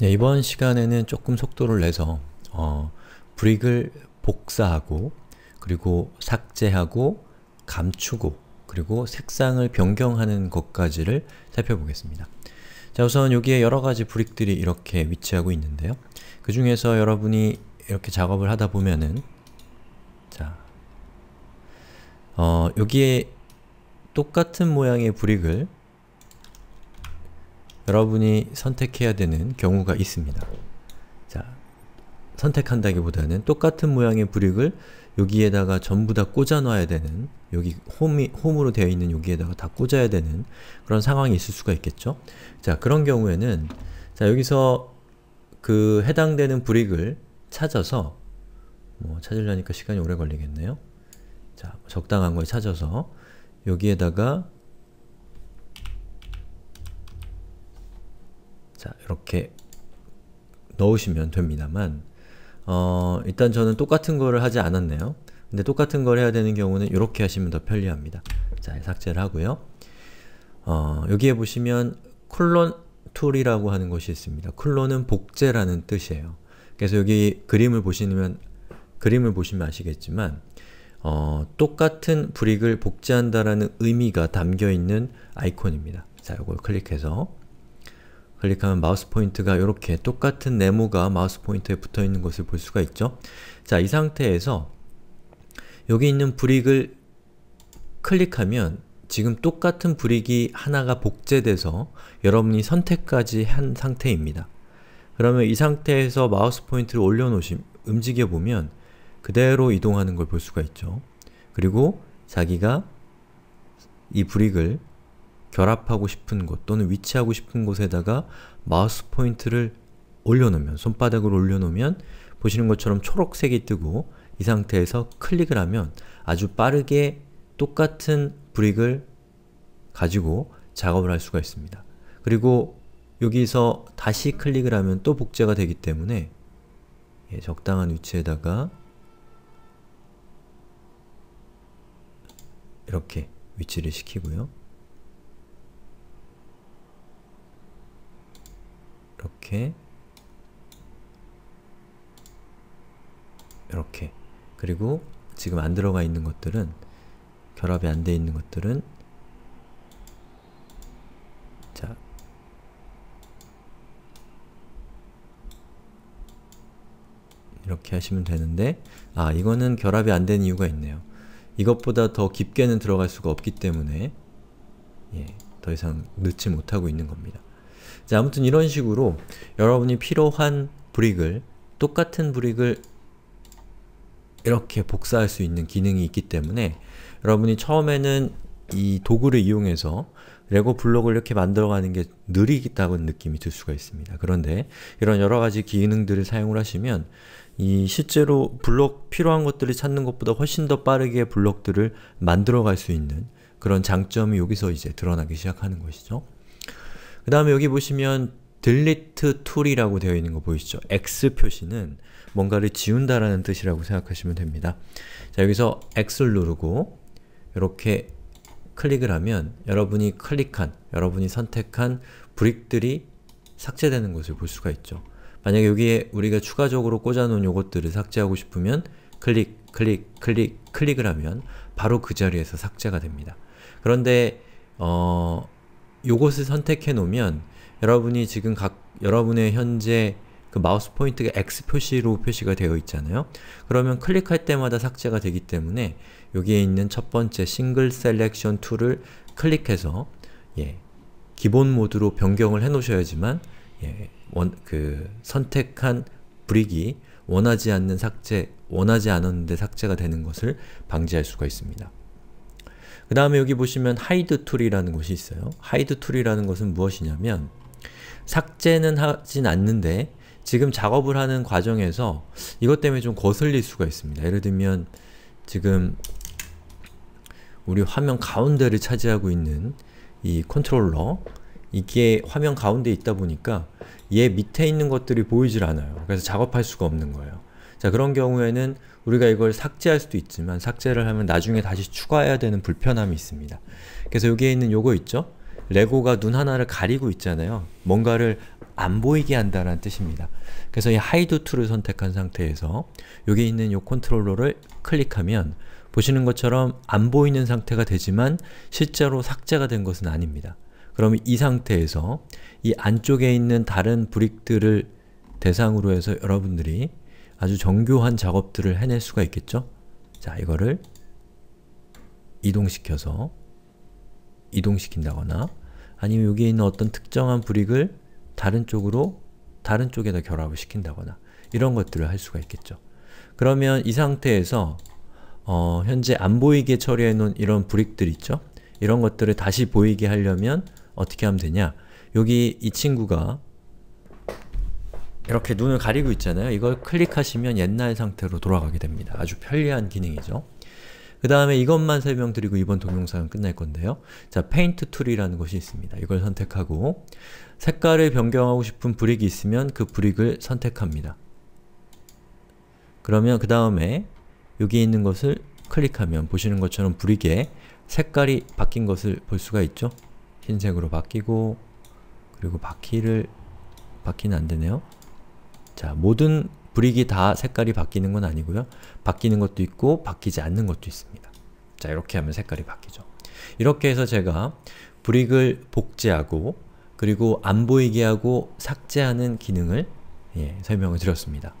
네, 이번 시간에는 조금 속도를 내서 어, 브릭을 복사하고 그리고 삭제하고 감추고 그리고 색상을 변경하는 것까지를 살펴보겠습니다. 자 우선 여기에 여러가지 브릭들이 이렇게 위치하고 있는데요. 그 중에서 여러분이 이렇게 작업을 하다 보면은 자 어, 여기에 똑같은 모양의 브릭을 여러분이 선택해야 되는 경우가 있습니다. 자, 선택한다기보다는 똑같은 모양의 브릭을 여기에다가 전부 다 꽂아놔야 되는 여기 홈이, 홈으로 되어 있는 여기에다가 다 꽂아야 되는 그런 상황이 있을 수가 있겠죠? 자, 그런 경우에는 자, 여기서 그 해당되는 브릭을 찾아서 뭐 찾으려니까 시간이 오래 걸리겠네요. 자, 적당한 걸 찾아서 여기에다가 자, 이렇게 넣으시면 됩니다만 어, 일단 저는 똑같은 거를 하지 않았네요. 근데 똑같은 걸 해야 되는 경우는 이렇게 하시면 더 편리합니다. 자, 삭제를 하고요. 어, 여기에 보시면 콜론 툴이라고 하는 것이 있습니다. 콜론은 복제라는 뜻이에요. 그래서 여기 그림을 보시면 그림을 보시면 아시겠지만 어, 똑같은 브릭을 복제한다라는 의미가 담겨있는 아이콘입니다. 자, 이걸 클릭해서 클릭하면 마우스 포인트가 이렇게 똑같은 네모가 마우스 포인트에 붙어 있는 것을 볼 수가 있죠. 자, 이 상태에서 여기 있는 브릭을 클릭하면 지금 똑같은 브릭이 하나가 복제돼서 여러분이 선택까지 한 상태입니다. 그러면 이 상태에서 마우스 포인트를 올려놓으심, 움직여보면 그대로 이동하는 걸 볼 수가 있죠. 그리고 자기가 이 브릭을 결합하고 싶은 곳 또는 위치하고 싶은 곳에다가 마우스 포인트를 올려놓으면 손바닥을 올려놓으면 보시는 것처럼 초록색이 뜨고 이 상태에서 클릭을 하면 아주 빠르게 똑같은 브릭을 가지고 작업을 할 수가 있습니다. 그리고 여기서 다시 클릭을 하면 또 복제가 되기 때문에 예, 적당한 위치에다가 이렇게 위치를 시키고요. 이렇게 이렇게 그리고 지금 안 들어가 있는 것들은 결합이 안 돼 있는 것들은 자 이렇게 하시면 되는데 아 이거는 결합이 안 된 이유가 있네요. 이것보다 더 깊게는 들어갈 수가 없기 때문에 예, 더 이상 넣지 못하고 있는 겁니다. 자, 아무튼 이런 식으로 여러분이 필요한 브릭을 똑같은 브릭을 이렇게 복사할 수 있는 기능이 있기 때문에 여러분이 처음에는 이 도구를 이용해서 레고 블록을 이렇게 만들어가는 게 느리다는 느낌이 들 수가 있습니다. 그런데 이런 여러가지 기능들을 사용을 하시면 이 실제로 블록 필요한 것들을 찾는 것보다 훨씬 더 빠르게 블록들을 만들어갈 수 있는 그런 장점이 여기서 이제 드러나기 시작하는 것이죠. 그 다음에 여기 보시면 delete t o o l 이라고 되어 있는 거 보이시죠? x 표시는 뭔가를 지운다라는 뜻이라고 생각하시면 됩니다. 자, 여기서 x를 누르고 이렇게 클릭을 하면 여러분이 클릭한, 여러분이 선택한 브릭들이 삭제되는 것을 볼 수가 있죠. 만약에 여기에 우리가 추가적으로 꽂아놓은 요것들을 삭제하고 싶으면 클릭, 클릭, 클릭, 클릭을 하면 바로 그 자리에서 삭제가 됩니다. 그런데 어... 요것을 선택해 놓으면 여러분이 지금 각 여러분의 현재 그 마우스 포인트가 X 표시로 표시가 되어 있잖아요. 그러면 클릭할 때마다 삭제가 되기 때문에 여기에 있는 첫 번째 싱글 셀렉션 툴을 클릭해서 예, 기본 모드로 변경을 해 놓으셔야지만 예, 원, 그 선택한 브릭이 원하지 않는 삭제, 원하지 않았는데 삭제가 되는 것을 방지할 수가 있습니다. 그 다음에 여기 보시면 hide 툴이라는 것이 있어요. hide 툴이라는 것은 무엇이냐면 삭제는 하진 않는데 지금 작업을 하는 과정에서 이것 때문에 좀 거슬릴 수가 있습니다. 예를 들면 지금 우리 화면 가운데를 차지하고 있는 이 컨트롤러 이게 화면 가운데 있다 보니까 얘 밑에 있는 것들이 보이질 않아요. 그래서 작업할 수가 없는 거예요. 자 그런 경우에는 우리가 이걸 삭제할 수도 있지만 삭제를 하면 나중에 다시 추가해야 되는 불편함이 있습니다. 그래서 여기에 있는 요거 있죠? 레고가 눈 하나를 가리고 있잖아요. 뭔가를 안 보이게 한다는 뜻입니다. 그래서 이 하이드 툴을 선택한 상태에서 여기 있는 요 컨트롤러를 클릭하면 보시는 것처럼 안 보이는 상태가 되지만 실제로 삭제가 된 것은 아닙니다. 그러면 이 상태에서 이 안쪽에 있는 다른 브릭들을 대상으로 해서 여러분들이 아주 정교한 작업들을 해낼 수가 있겠죠? 자, 이거를 이동시켜서 이동시킨다거나 아니면 여기에 있는 어떤 특정한 브릭을 다른 쪽으로 다른 쪽에다 결합을 시킨다거나 이런 것들을 할 수가 있겠죠. 그러면 이 상태에서 어, 현재 안 보이게 처리해 놓은 이런 브릭들 있죠? 이런 것들을 다시 보이게 하려면 어떻게 하면 되냐? 여기 이 친구가 이렇게 눈을 가리고 있잖아요. 이걸 클릭하시면 옛날 상태로 돌아가게 됩니다. 아주 편리한 기능이죠. 그 다음에 이것만 설명드리고 이번 동영상은 끝날 건데요. 자, 페인트 툴이라는 것이 있습니다. 이걸 선택하고 색깔을 변경하고 싶은 브릭이 있으면 그 브릭을 선택합니다. 그러면 그 다음에 여기 있는 것을 클릭하면 보시는 것처럼 브릭에 색깔이 바뀐 것을 볼 수가 있죠? 흰색으로 바뀌고 그리고 바퀴를 바퀴는 안되네요. 자, 모든 브릭이 다 색깔이 바뀌는 건 아니고요. 바뀌는 것도 있고 바뀌지 않는 것도 있습니다. 자, 이렇게 하면 색깔이 바뀌죠. 이렇게 해서 제가 브릭을 복제하고 그리고 안 보이게 하고 삭제하는 기능을 예, 설명을 드렸습니다.